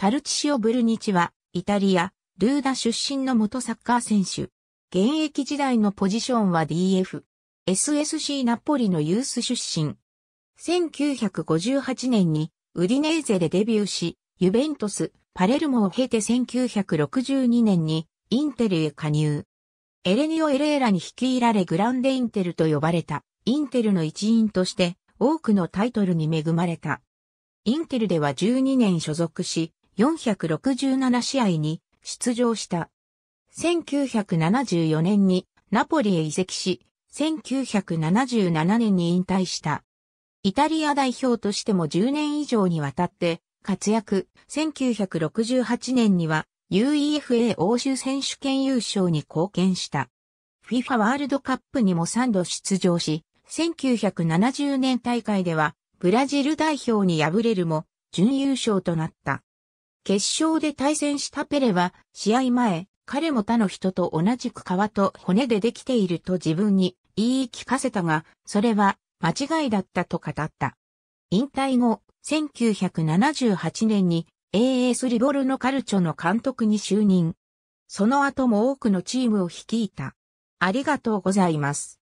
タルチシオ・ブルニチは、イタリア、ルーダ出身の元サッカー選手。現役時代のポジションは DF。SSC ナポリのユース出身。1958年にウディネーゼでデビューし、ユベントス、パレルモを経て1962年にインテルへ加入。エレニオ・エレーラに率いられグランデ・インテルと呼ばれた、インテルの一員として多くのタイトルに恵まれた。インテルでは12年所属し、467試合に出場した。1974年にナポリへ移籍し、1977年に引退した。イタリア代表としても10年以上にわたって活躍。1968年には UEFA 欧州選手権優勝に貢献した。FIFA ワールドカップにも3度出場し、1970年大会ではブラジル代表に敗れるも準優勝となった。決勝で対戦したペレは、試合前、彼も他の人と同じく皮と骨でできていると自分に言い聞かせたが、それは間違いだったと語った。引退後、1978年に AS リボルのカルチョの監督に就任。その後も多くのチームを率いた。ありがとうございます。